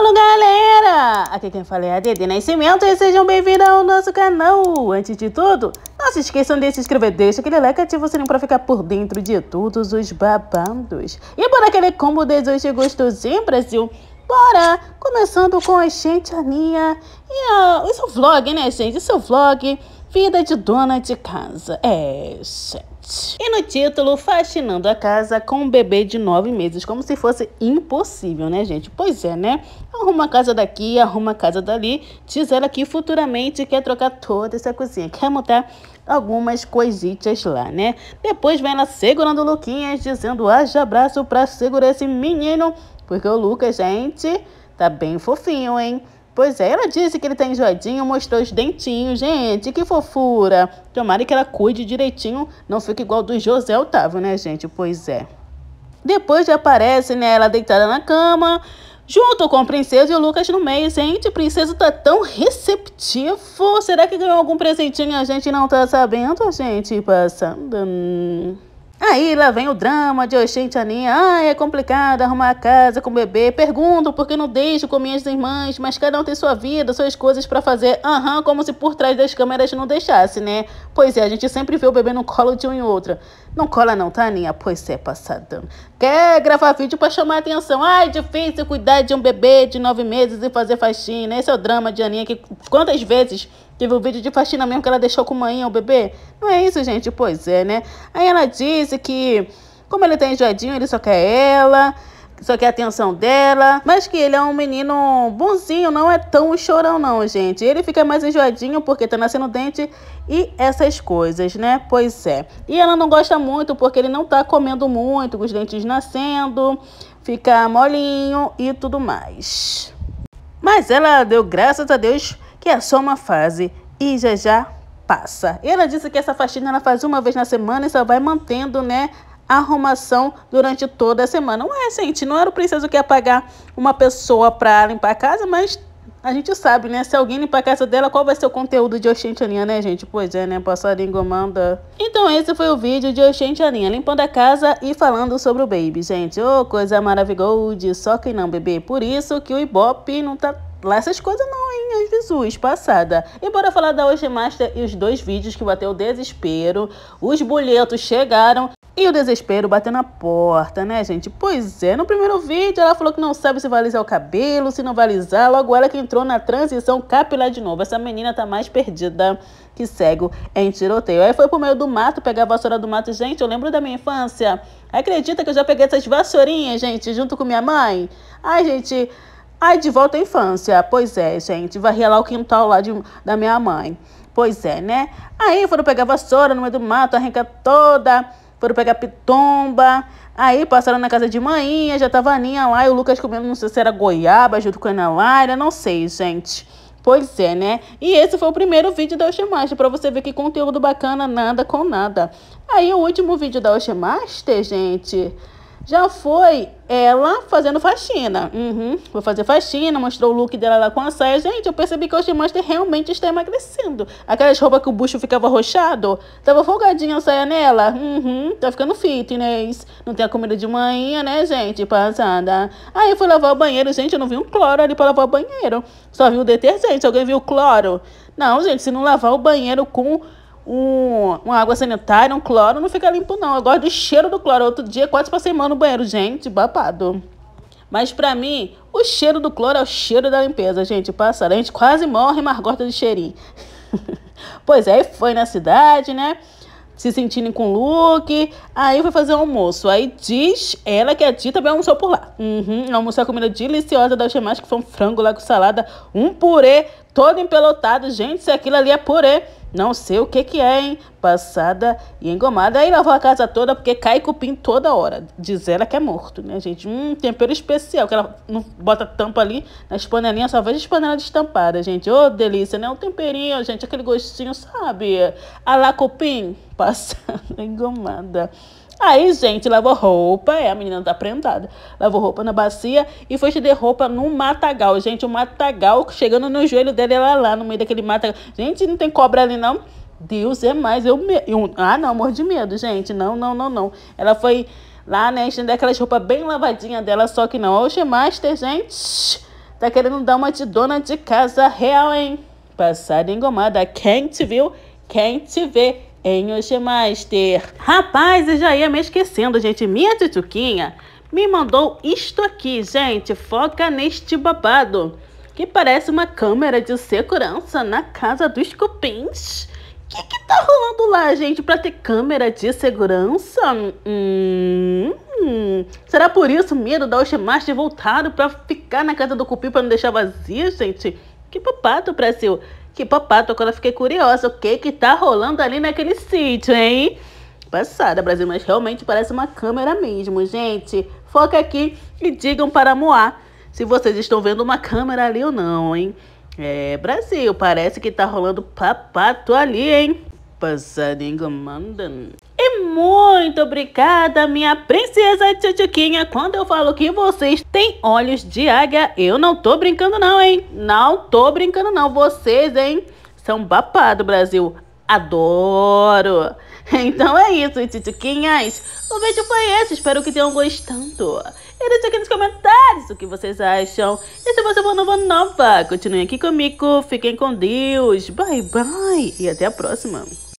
Alô galera, aqui quem fala é a Dede Nascimento e sejam bem-vindos ao nosso canal. Antes de tudo, não se esqueçam de se inscrever, deixa aquele like ativo o sininho pra ficar por dentro de todos os babandos. E bora aquele combo de hoje gostosinho, Brasil? Bora! Começando com a gente, Aninha, e a, o seu vlog, né gente, o seu vlog, Vida de Dona de Casa, é gente. E no título, faxinando a casa com um bebê de nove meses, como se fosse impossível, né gente? Pois é, né? Arruma a casa daqui, arruma a casa dali. Diz ela que futuramente quer trocar toda essa cozinha, quer montar algumas coisitas lá, né? Depois vem ela segurando o Luquinhas, dizendo haja abraço pra segurar esse menino, porque o Lucas, gente, tá bem fofinho, hein? Pois é, ela disse que ele tá enjoadinho, mostrou os dentinhos, gente, que fofura. Tomara que ela cuide direitinho, não fique igual do José Otávio, né, gente? Pois é. Depois já aparece, né, ela deitada na cama, junto com o Princesa e o Lucas no meio. Gente, Princesa tá tão receptivo. Será que ganhou algum presentinho? A gente não tá sabendo, gente passando. Aí lá vem o drama de, oi, gente, Aninha, Ai, é complicado arrumar a casa com o bebê. Pergunto por que não deixo com minhas irmãs, mas cada um tem sua vida, suas coisas para fazer. Aham, uhum, como se por trás das câmeras não deixasse, né? Pois é, a gente sempre vê o bebê no colo de um e outra. Não cola não, tá, Aninha? Pois é, passadão. Quer gravar vídeo para chamar a atenção. Ai, difícil cuidar de um bebê de nove meses e fazer faxina. Esse é o drama de Aninha, que quantas vezes Teve o um vídeo de faxina mesmo que ela deixou com mãe o bebê? Não é isso, gente? Pois é, né? Aí ela disse que, como ele tá enjoadinho, ele só quer ela só quer a atenção dela, mas que ele é um menino bonzinho, não é tão chorão não, gente. Ele fica mais enjoadinho porque tá nascendo dente e essas coisas, né? Pois é. E ela não gosta muito porque ele não tá comendo muito, com os dentes nascendo, fica molinho e tudo mais. Mas ela deu graças a Deus que é só uma fase e já já passa. Ela disse que essa faxina ela faz uma vez na semana e só vai mantendo, né, a arrumação durante toda a semana. Ué, gente, não era preciso que apagar uma pessoa para limpar a casa, mas a gente sabe, né? Se alguém limpar a casa dela, qual vai ser o conteúdo de Oxentianinha, né, gente? Pois é, né? Passarinho manda. Então esse foi o vídeo de Oxentianinha, limpando a casa e falando sobre o baby, gente. Ô, oh, coisa maravilhosa, só que não, bebê. Por isso que o Ibope não tá lá essas coisas não, hein? As Jesus, passada. E bora falar da hoje Master e os dois vídeos que bateu o desespero. Os boletos chegaram e o desespero bateu na porta, né, gente? Pois é, no primeiro vídeo ela falou que não sabe se vai alisar o cabelo, se não vai alisar. Logo ela que entrou na transição capilar de novo. Essa menina tá mais perdida que cego em tiroteio. Aí foi pro meio do mato pegar a vassoura do mato. Gente, eu lembro da minha infância. Acredita que eu já peguei essas vassourinhas, gente, junto com minha mãe? Ai, gente... Ai, de volta à infância. Pois é, gente. Varria lá o quintal lá de, da minha mãe. Pois é, né? Aí foram pegar vassoura no meio do mato, arranca toda. Foram pegar pitomba. Aí passaram na casa de manhinha, já tava a Aninha lá e o Lucas comendo, não sei se era goiaba junto com a Ana não sei, gente. Pois é, né? E esse foi o primeiro vídeo da Oxemaster, para você ver que conteúdo bacana, nada com nada. Aí o último vídeo da Oxemaster, gente, já foi ela fazendo faxina. Uhum, vou fazer faxina, mostrou o look dela lá com a saia. Gente, eu percebi que hoje Monster realmente está emagrecendo. Aquelas roupas que o bucho ficava roxado, tava folgadinha a saia nela. Uhum, tá ficando fitness. Não tem a comida de manhã, né, gente? Passada. Aí eu fui lavar o banheiro. Gente, eu não vi um cloro ali para lavar o banheiro. Só vi o detergente. Alguém viu o cloro? Não, gente, se não lavar o banheiro com um, uma água sanitária, um cloro, não fica limpo, não. Eu gosto do cheiro do cloro. Outro dia quase passei mal no banheiro, gente, babado. Mas para mim, o cheiro do cloro é o cheiro da limpeza, gente. O a gente quase morre, mas gosta de cheirinho. pois é, foi na cidade, né? Se sentindo com look. Aí foi fazer um almoço. Aí diz ela que a Di também almoçou por lá. Uhum, almoçou a comida deliciosa da Chemais, que foi um frango lá com salada, um purê todo empelotado. Gente, se aquilo ali é purê. Não sei o que que é, hein? Passada e engomada. Aí lavou a casa toda, porque cai cupim toda hora. Diz ela que é morto, né, gente? Um tempero especial, que ela não bota tampa ali nas panelinhas, só vejo as panelas destampadas, gente. Ô, oh, delícia, né? Um temperinho, gente, aquele gostinho, sabe? A lá cupim, passada, engomada. Aí, gente, lavou roupa, é, a menina tá prendada. Lavou roupa na bacia e foi estender roupa no matagal. Gente, o matagal chegando no joelho dela, ela lá no meio daquele matagal. Gente, não tem cobra ali não. Deus é mais, eu, me... eu ah, não, amor de medo, gente. Não, não, não, não. Ela foi lá, né, estender aquelas roupas bem lavadinha dela, só que não. Oxe, Master, gente, tá querendo dar uma de dona de casa real, hein? Passada engomada. Quem te viu, quem te vê em Oxemaster. Rapaz, eu já ia me esquecendo, gente. Minha tituquinha me mandou isto aqui, gente. Foca neste babado. Que parece uma câmera de segurança na casa dos cupins. O que, que tá rolando lá, gente, pra ter câmera de segurança? Hum, hum. Será por isso o medo da Oxemaster voltado pra ficar na casa do cupim pra não deixar vazia, gente? Que babado, Brasil. Que papato, agora fiquei curiosa. O que que tá rolando ali naquele sítio, hein? Passada, Brasil, mas realmente parece uma câmera mesmo, gente. Foca aqui e digam para Moá se vocês estão vendo uma câmera ali ou não, hein? É, Brasil, parece que tá rolando papato ali, hein? Passarinho mandando muito obrigada, minha princesa Tchutchuquinha. Quando eu falo que vocês têm olhos de águia, eu não tô brincando não, hein? Não tô brincando não. Vocês, hein? São babado, Brasil. Adoro! Então é isso, Titiquinhas. O vídeo foi esse, espero que tenham gostado. E deixe aqui nos comentários o que vocês acham. E se você for nova nova, continue aqui comigo. Fiquem com Deus. Bye, bye. E até a próxima.